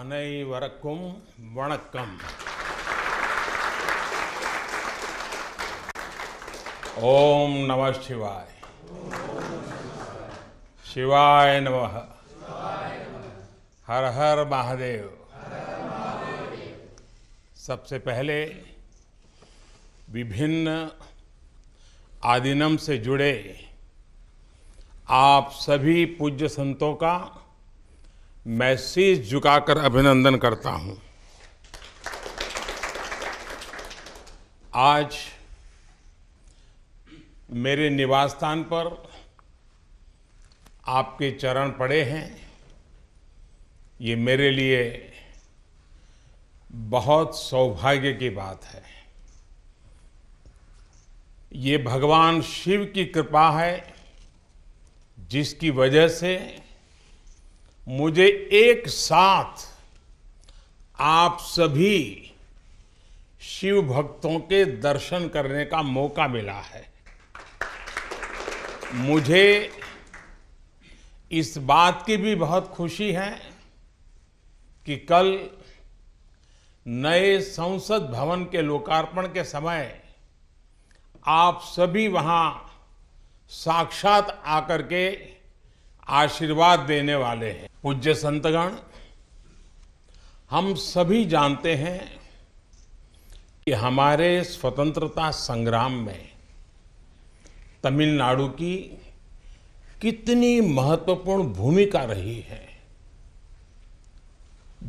அனைவருக்கும் வணக்கம் ஓம் நம சிவாய் शिवाय नम हर हर महादेव सबसे पहले विभिन्न आदिनम से जुड़े आप सभी पूज्य संतों का मैं शीश झुकाकर अभिनंदन करता हूं आज मेरे निवास स्थान पर आपके चरण पड़े हैं ये मेरे लिए बहुत सौभाग्य की बात है ये भगवान शिव की कृपा है जिसकी वजह से मुझे एक साथ आप सभी शिव भक्तों के दर्शन करने का मौका मिला है मुझे इस बात की भी बहुत खुशी है कि कल नए संसद भवन के लोकार्पण के समय आप सभी वहां साक्षात आकर के आशीर्वाद देने वाले हैं पूज्य संतगण हम सभी जानते हैं कि हमारे स्वतंत्रता संग्राम में तमिलनाडु की कितनी महत्वपूर्ण भूमिका रही है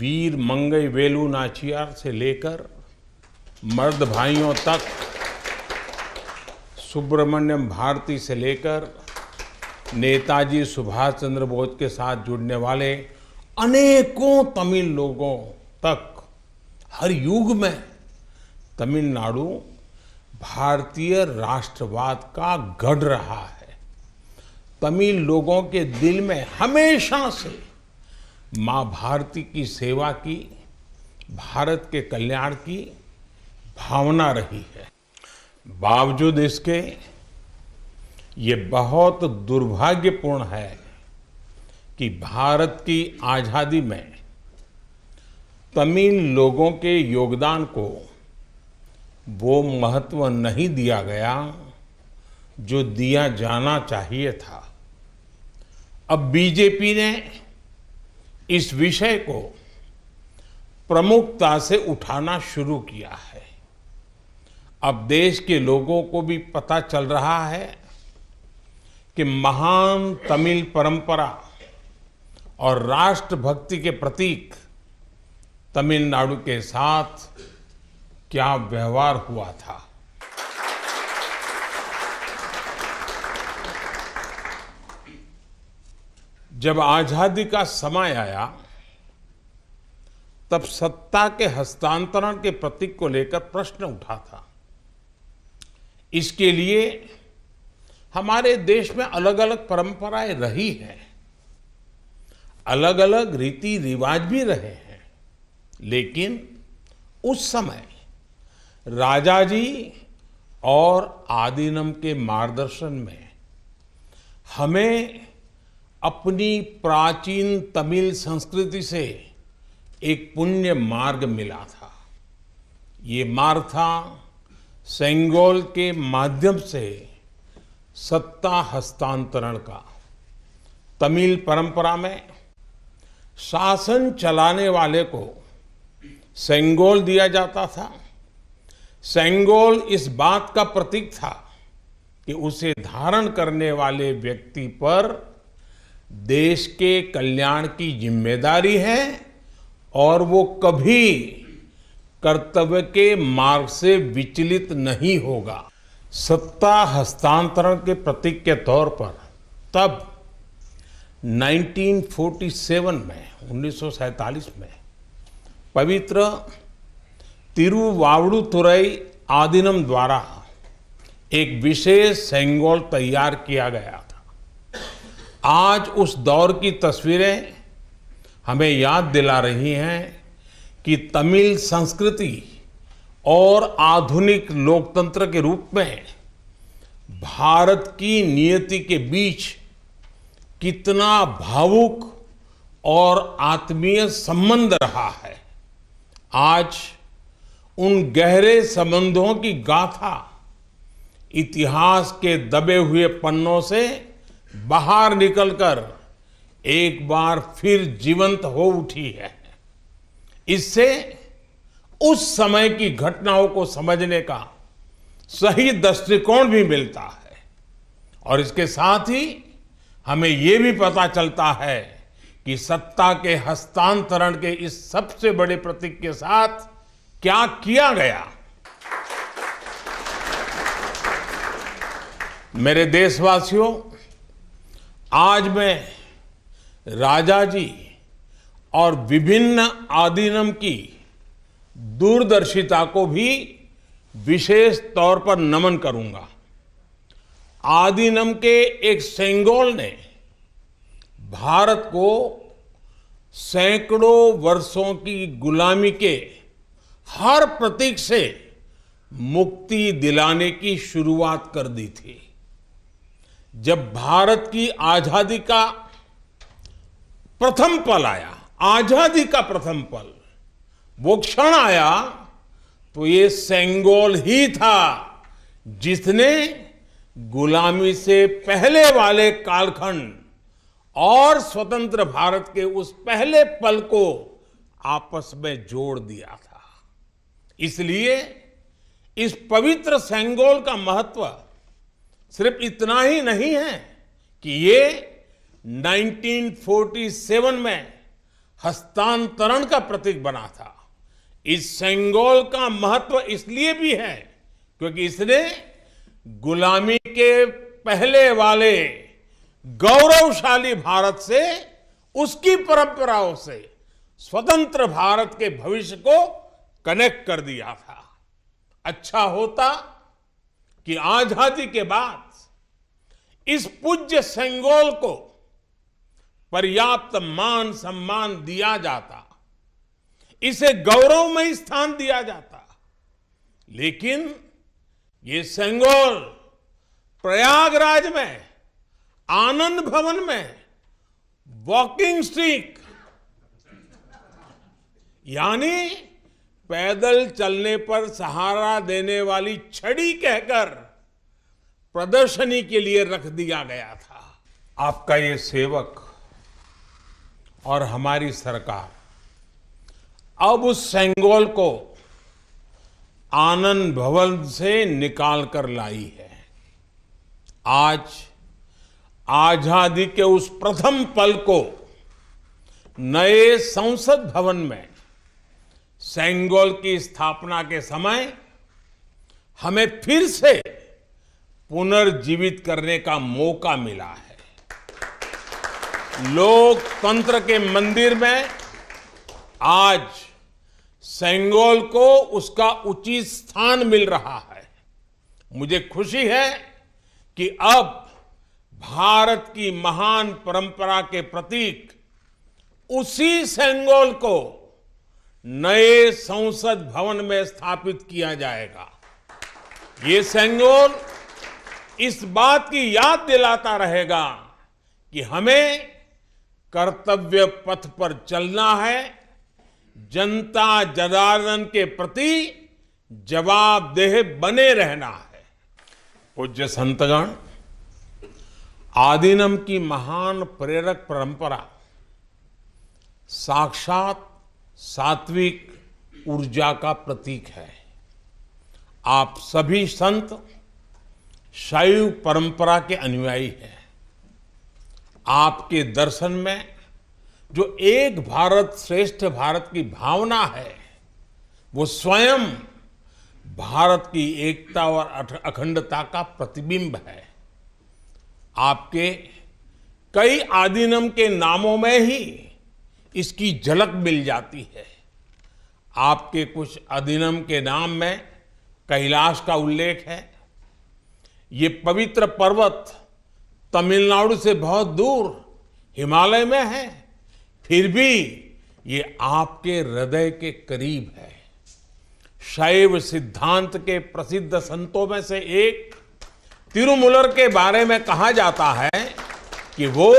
वीर मंगई वेलू नाचियार से लेकर मर्द भाइयों तक सुब्रमण्यम भारती से लेकर नेताजी सुभाष चंद्र बोस के साथ जुड़ने वाले अनेकों तमिल लोगों तक हर युग में तमिलनाडु भारतीय राष्ट्रवाद का गढ़ रहा है तमिल लोगों के दिल में हमेशा से माँ भारती की सेवा की भारत के कल्याण की भावना रही है बावजूद इसके ये बहुत दुर्भाग्यपूर्ण है कि भारत की आज़ादी में तमिल लोगों के योगदान को वो महत्व नहीं दिया गया जो दिया जाना चाहिए था अब बीजेपी ने इस विषय को प्रमुखता से उठाना शुरू किया है अब देश के लोगों को भी पता चल रहा है कि महान तमिल परंपरा और राष्ट्रभक्ति के प्रतीक तमिलनाडु के साथ क्या व्यवहार हुआ था जब आजादी का समय आया तब सत्ता के हस्तांतरण के प्रतीक को लेकर प्रश्न उठा था इसके लिए हमारे देश में अलग अलग परंपराएं रही हैं अलग अलग रीति रिवाज भी रहे हैं लेकिन उस समय राजा जी और आदिनम के मार्गदर्शन में हमें अपनी प्राचीन तमिल संस्कृति से एक पुण्य मार्ग मिला था ये मार्ग था सेंगोल के माध्यम से सत्ता हस्तांतरण का तमिल परंपरा में शासन चलाने वाले को सेंगोल दिया जाता था सेंगोल इस बात का प्रतीक था कि उसे धारण करने वाले व्यक्ति पर देश के कल्याण की जिम्मेदारी है और वो कभी कर्तव्य के मार्ग से विचलित नहीं होगा सत्ता हस्तांतरण के प्रतीक के तौर पर तब 1947 में उन्नीस में पवित्र तिरुवावड़ुतुरई आदिनम द्वारा एक विशेष सेंगोल तैयार किया गया था आज उस दौर की तस्वीरें हमें याद दिला रही हैं कि तमिल संस्कृति और आधुनिक लोकतंत्र के रूप में भारत की नियति के बीच कितना भावुक और आत्मीय संबंध रहा है आज उन गहरे संबंधों की गाथा इतिहास के दबे हुए पन्नों से बाहर निकलकर एक बार फिर जीवंत हो उठी है इससे उस समय की घटनाओं को समझने का सही दृष्टिकोण भी मिलता है और इसके साथ ही हमें यह भी पता चलता है कि सत्ता के हस्तांतरण के इस सबसे बड़े प्रतीक के साथ क्या किया गया मेरे देशवासियों आज मैं राजा जी और विभिन्न आदिनम की दूरदर्शिता को भी विशेष तौर पर नमन करूंगा आदिनम के एक सेंगोल ने भारत को सैकड़ों वर्षों की गुलामी के हर प्रतीक से मुक्ति दिलाने की शुरुआत कर दी थी जब भारत की आजादी का प्रथम पल आया आजादी का प्रथम पल वो क्षण आया तो ये सेंगोल ही था जिसने गुलामी से पहले वाले कालखंड और स्वतंत्र भारत के उस पहले पल को आपस में जोड़ दिया था इसलिए इस पवित्र सेंगोल का महत्व सिर्फ इतना ही नहीं है कि ये 1947 में हस्तांतरण का प्रतीक बना था इस सेंगोल का महत्व इसलिए भी है क्योंकि इसने गुलामी के पहले वाले गौरवशाली भारत से उसकी परंपराओं से स्वतंत्र भारत के भविष्य को कनेक्ट कर दिया था अच्छा होता कि आजादी के बाद इस पूज्य सेंगोल को पर्याप्त मान सम्मान दिया जाता इसे में स्थान दिया जाता लेकिन ये सेंगोल प्रयागराज में आनंद भवन में वॉकिंग स्टिक यानी पैदल चलने पर सहारा देने वाली छड़ी कहकर प्रदर्शनी के लिए रख दिया गया था आपका ये सेवक और हमारी सरकार अब उस सेंगोल को आनंद भवन से निकाल कर लाई है आज आजादी के उस प्रथम पल को नए संसद भवन में सेंगोल की स्थापना के समय हमें फिर से पुनर्जीवित करने का मौका मिला है लोकतंत्र के मंदिर में आज सेंगोल को उसका उचित स्थान मिल रहा है मुझे खुशी है कि अब भारत की महान परंपरा के प्रतीक उसी सेंगोल को नए संसद भवन में स्थापित किया जाएगा ये सेंगोल इस बात की याद दिलाता रहेगा कि हमें कर्तव्य पथ पर चलना है जनता जनार्दन के प्रति जवाबदेह बने रहना है पूज्य संतगण आदिनम की महान प्रेरक परंपरा साक्षात सात्विक ऊर्जा का प्रतीक है आप सभी संत शैव परंपरा के अनुयायी हैं आपके दर्शन में जो एक भारत श्रेष्ठ भारत की भावना है वो स्वयं भारत की एकता और अखंडता का प्रतिबिंब है आपके कई आदिनम के नामों में ही इसकी झलक मिल जाती है आपके कुछ अधिनम के नाम में कैलाश का उल्लेख है ये पवित्र पर्वत तमिलनाडु से बहुत दूर हिमालय में है फिर भी ये आपके हृदय के करीब है शैव सिद्धांत के प्रसिद्ध संतों में से एक तिरुमुलर के बारे में कहा जाता है कि वो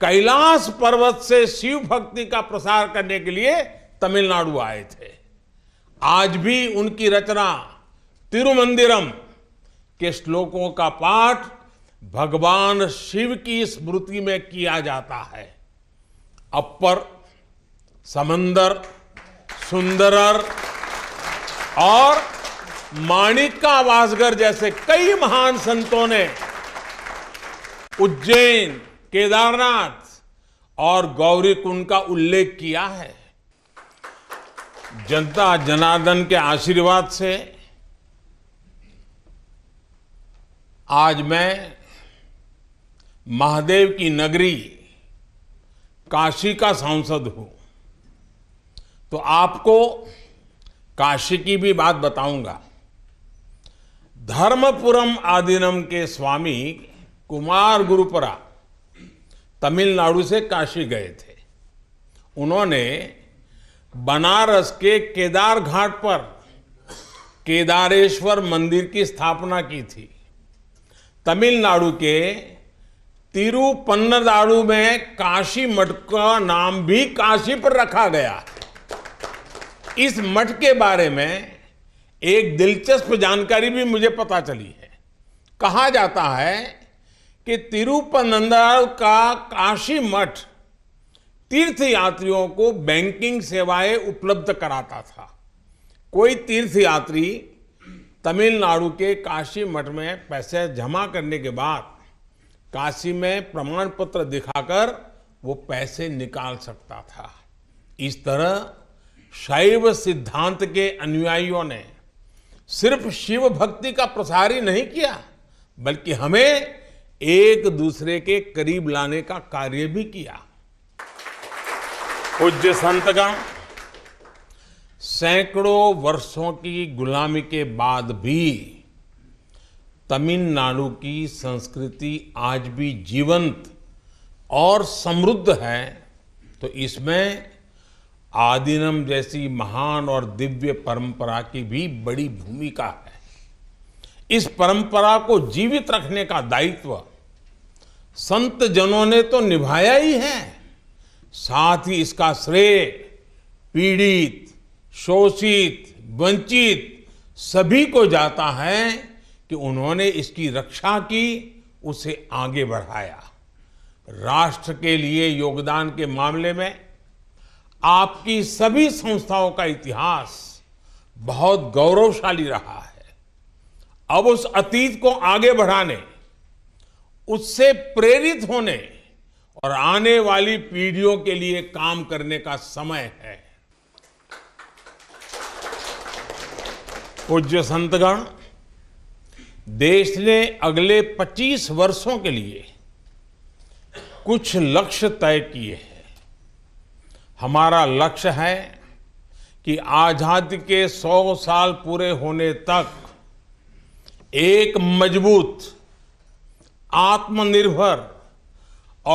कैलाश पर्वत से शिव भक्ति का प्रसार करने के लिए तमिलनाडु आए थे आज भी उनकी रचना तिरुमंदिरम के श्लोकों का पाठ भगवान शिव की स्मृति में किया जाता है अपर समंदर सुंदरर और माणिका वासगर जैसे कई महान संतों ने उज्जैन केदारनाथ और गौरी कुंड का उल्लेख किया है जनता जनार्दन के आशीर्वाद से आज मैं महादेव की नगरी काशी का सांसद हूं तो आपको काशी की भी बात बताऊंगा धर्मपुरम आदिनम के स्वामी कुमार गुरुपरा तमिलनाडु से काशी गए थे उन्होंने बनारस के केदार घाट पर केदारेश्वर मंदिर की स्थापना की थी तमिलनाडु के तिरुपन्नदाड़ू में काशी मठ का नाम भी काशी पर रखा गया इस मठ के बारे में एक दिलचस्प जानकारी भी मुझे पता चली है कहा जाता है कि तिरुपनंदाल का काशी मठ तीर्थ यात्रियों को बैंकिंग सेवाएं उपलब्ध कराता था कोई तीर्थ यात्री तमिलनाडु के काशी मठ में पैसे जमा करने के बाद काशी में प्रमाण पत्र दिखाकर वो पैसे निकाल सकता था इस तरह शैव सिद्धांत के अनुयायियों ने सिर्फ शिव भक्ति का प्रसार ही नहीं किया बल्कि हमें एक दूसरे के करीब लाने का कार्य भी किया पूज्य संत का सैकड़ों वर्षों की गुलामी के बाद भी तमिलनाडु की संस्कृति आज भी जीवंत और समृद्ध है तो इसमें आदिनम जैसी महान और दिव्य परंपरा की भी बड़ी भूमिका है इस परंपरा को जीवित रखने का दायित्व संत जनों ने तो निभाया ही है साथ ही इसका श्रेय पीड़ित शोषित वंचित सभी को जाता है कि उन्होंने इसकी रक्षा की उसे आगे बढ़ाया राष्ट्र के लिए योगदान के मामले में आपकी सभी संस्थाओं का इतिहास बहुत गौरवशाली रहा है अब उस अतीत को आगे बढ़ाने उससे प्रेरित होने और आने वाली पीढ़ियों के लिए काम करने का समय है पूज्य संतगण देश ने अगले 25 वर्षों के लिए कुछ लक्ष्य तय किए हैं हमारा लक्ष्य है कि आज़ादी के 100 साल पूरे होने तक एक मजबूत आत्मनिर्भर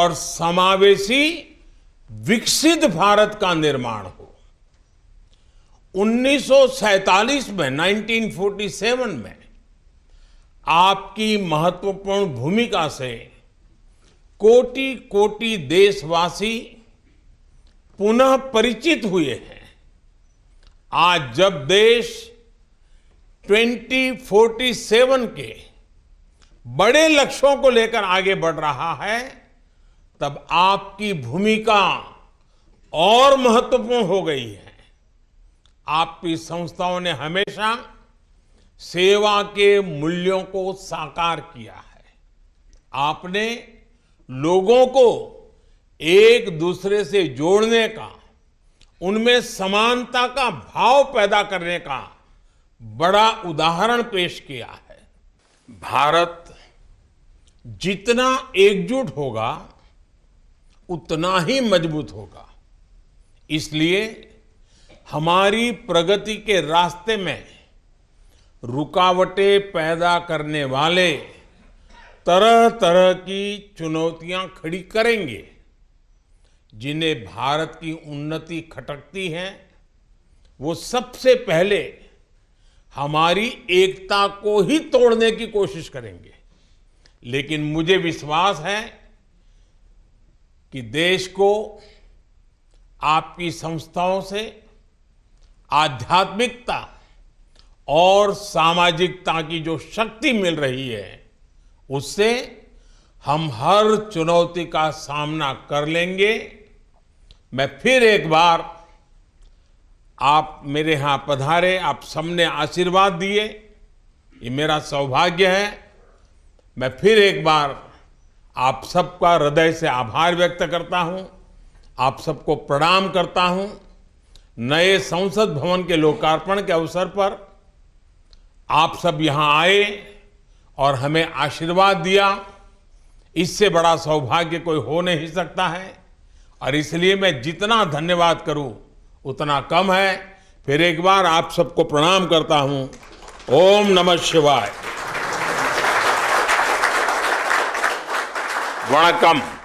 और समावेशी विकसित भारत का निर्माण हो 1947 में 1947 में आपकी महत्वपूर्ण भूमिका से कोटि कोटि देशवासी पुनः परिचित हुए हैं आज जब देश 2047 के बड़े लक्ष्यों को लेकर आगे बढ़ रहा है तब आपकी भूमिका और महत्वपूर्ण हो गई है आपकी संस्थाओं ने हमेशा सेवा के मूल्यों को साकार किया है आपने लोगों को एक दूसरे से जोड़ने का उनमें समानता का भाव पैदा करने का बड़ा उदाहरण पेश किया है भारत जितना एकजुट होगा उतना ही मजबूत होगा इसलिए हमारी प्रगति के रास्ते में रुकावटें पैदा करने वाले तरह तरह की चुनौतियां खड़ी करेंगे जिन्हें भारत की उन्नति खटकती है वो सबसे पहले हमारी एकता को ही तोड़ने की कोशिश करेंगे लेकिन मुझे विश्वास है कि देश को आपकी संस्थाओं से आध्यात्मिकता और सामाजिकता की जो शक्ति मिल रही है उससे हम हर चुनौती का सामना कर लेंगे मैं फिर एक बार आप मेरे यहाँ पधारे आप सबने आशीर्वाद दिए ये मेरा सौभाग्य है मैं फिर एक बार आप सबका हृदय से आभार व्यक्त करता हूँ आप सबको प्रणाम करता हूँ नए संसद भवन के लोकार्पण के अवसर पर आप सब यहां आए और हमें आशीर्वाद दिया इससे बड़ा सौभाग्य कोई हो नहीं सकता है और इसलिए मैं जितना धन्यवाद करूं उतना कम है फिर एक बार आप सबको प्रणाम करता हूं ओम नमः शिवाय वणकम